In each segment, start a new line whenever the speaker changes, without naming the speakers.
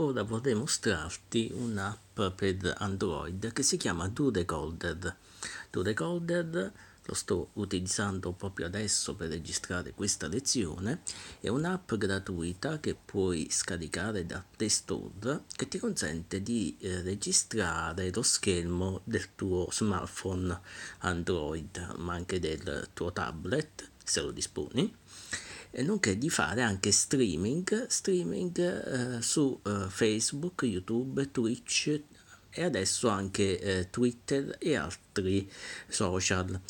Ora vorrei mostrarti un'app per Android che si chiama Do Recorded. Do Recorded lo sto utilizzando proprio adesso per registrare questa lezione, è un'app gratuita che puoi scaricare da Play Store che ti consente di eh, registrare lo schermo del tuo smartphone Android, ma anche del tuo tablet, se lo disponi e nonché di fare anche streaming, streaming eh, su eh, Facebook, YouTube, Twitch e adesso anche eh, Twitter e altri social.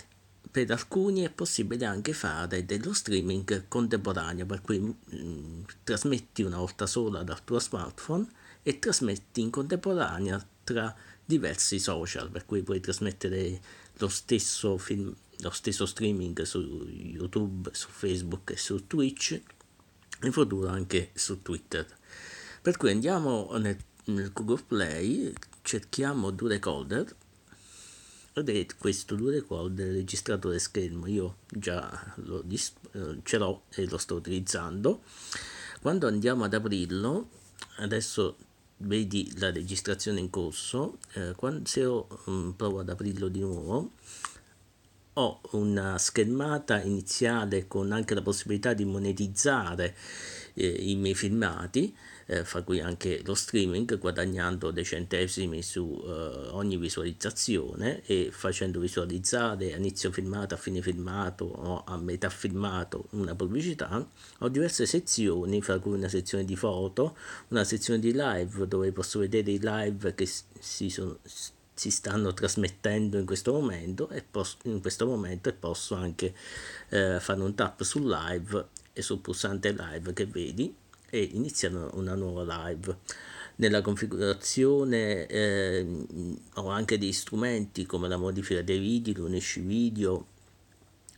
Per alcuni è possibile anche fare dello streaming contemporaneo, per cui mh, mm, trasmetti una volta sola dal tuo smartphone e trasmetti in contemporanea tra diversi social, per cui puoi trasmettere lo stesso film lo stesso streaming su YouTube, su Facebook e su Twitch in futuro anche su Twitter. Per cui andiamo nel, nel Google Play, cerchiamo due recorder ed questo due recorder registrato da schermo, io già lo dis- ce l'ho e lo sto utilizzando. Quando andiamo ad aprirlo, adesso vedi la registrazione in corso, eh, quando, se io mh, mm, provo ad aprirlo di nuovo, ho una schermata iniziale con anche la possibilità di monetizzare eh, i miei filmati, eh, fra cui anche lo streaming, guadagnando dei centesimi su eh, ogni visualizzazione e facendo visualizzare a inizio filmato, a fine filmato o a metà filmato una pubblicità. Ho diverse sezioni, fra cui una sezione di foto, una sezione di live dove posso vedere i live che si sono si stanno trasmettendo in questo momento e, posso, questo momento posso anche eh, fare un tap sul live e sul pulsante live che vedi e iniziare una nuova live nella configurazione eh, ho anche degli strumenti come la modifica dei video, l'unisci video,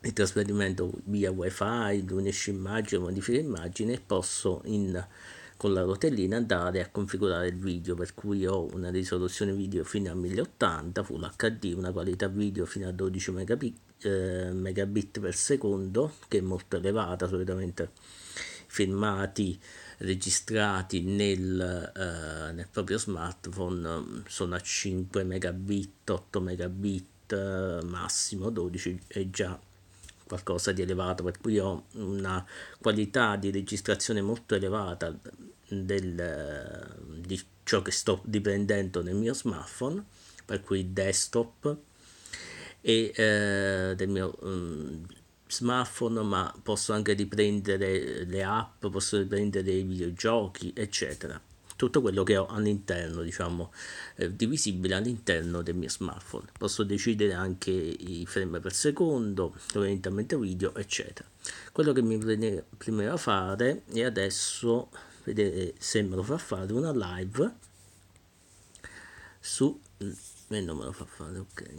il trasferimento via wifi, l'unisci immagine, modifica immagine e posso in con la rotellina andare a configurare il video per cui ho una risoluzione video fino a 1080 full hd una qualità video fino a 12 megabit, eh, megabit per secondo che è molto elevata solitamente filmati registrati nel, eh, nel proprio smartphone sono a 5 megabit 8 megabit eh, massimo 12 è già qualcosa di elevato, per cui ho una qualità di registrazione molto elevata, del, di ciò che sto riprendendo nel mio smartphone, per cui desktop e eh, del mio um, smartphone, ma posso anche riprendere le app, posso riprendere i videogiochi, eccetera. Tutto quello che ho all'interno, diciamo, eh, divisibile all'interno del mio smartphone. Posso decidere anche i frame per secondo, l'orientamento video, eccetera. Quello che mi preme, premeva fare è adesso vedete eh, lo fa fare una live su eh, non me lo fa fare ok